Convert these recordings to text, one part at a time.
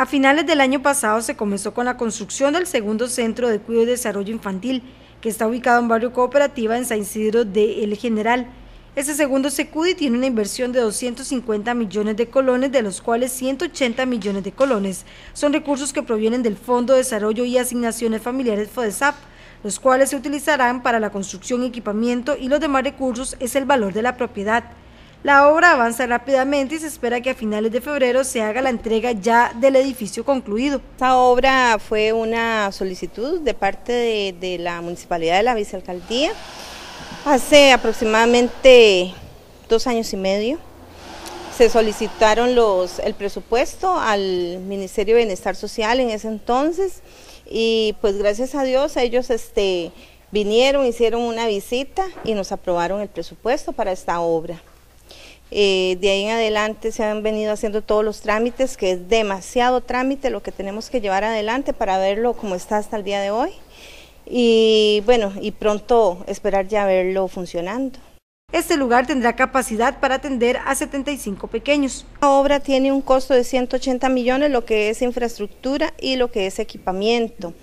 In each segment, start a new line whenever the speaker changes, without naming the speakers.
A finales del año pasado se comenzó con la construcción del segundo centro de cuidado y desarrollo infantil, que está ubicado en barrio cooperativa en San Isidro de El General. Este segundo SECUDI tiene una inversión de 250 millones de colones, de los cuales 180 millones de colones son recursos que provienen del Fondo de Desarrollo y Asignaciones Familiares FODESAP, los cuales se utilizarán para la construcción, equipamiento y los demás recursos es el valor de la propiedad. La obra avanza rápidamente y se espera que a finales de febrero se haga la entrega ya del edificio concluido. Esta obra fue una solicitud de parte de, la
Municipalidad de la Vicealcaldía hace aproximadamente dos años y medio. Se solicitaron los, el presupuesto al Ministerio de Bienestar Social en ese entonces y pues gracias a Dios ellos este, vinieron, hicieron una visita y nos aprobaron el presupuesto para esta obra. Eh, de ahí en adelante se han venido haciendo todos los trámites, que es demasiado trámite lo que tenemos que llevar adelante para verlo como está hasta el día de hoy. Y bueno, y pronto esperar ya verlo funcionando. Este lugar tendrá capacidad para atender a 75 pequeños. La obra tiene un costo de 180 millones, lo que es infraestructura y lo que es equipamiento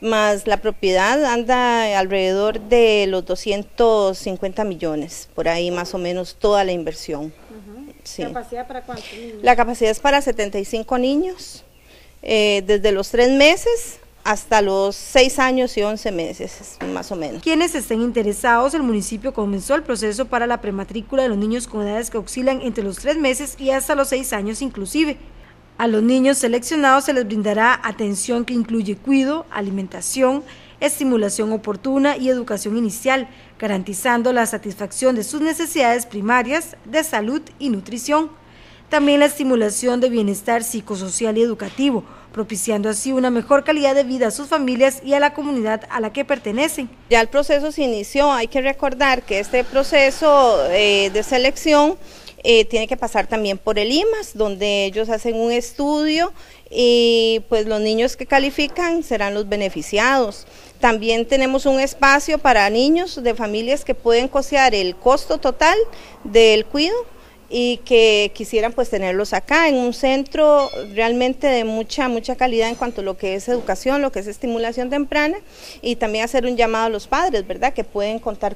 más la propiedad anda alrededor de los 250 millones, por ahí más o menos toda la inversión. ¿Capacidad para cuántos niños? La capacidad es para 75 niños, eh, desde los tres meses hasta los 6 años y 11 meses,
más o menos. Quienes estén interesados, el municipio comenzó el proceso para la prematrícula de los niños con edades que oscilan entre los 3 meses y hasta los 6 años inclusive. A los niños seleccionados se les brindará atención que incluye cuido, alimentación, estimulación oportuna y educación inicial, garantizando la satisfacción de sus necesidades primarias de salud y nutrición. También la estimulación de bienestar psicosocial y educativo, propiciando así una mejor calidad de vida a sus familias y a la comunidad a la que pertenecen. Ya el proceso se inició, hay que recordar que este proceso eh, de selección
eh, tiene que pasar también por el IMAS, donde ellos hacen un estudio y pues los niños que califican serán los beneficiados. También tenemos un espacio para niños de familias que pueden costear el costo total del cuidado y que quisieran pues tenerlos acá en un centro realmente de mucha mucha calidad en cuanto a lo que es educación, lo que es estimulación temprana y también hacer un llamado a los padres, ¿verdad? Que pueden contar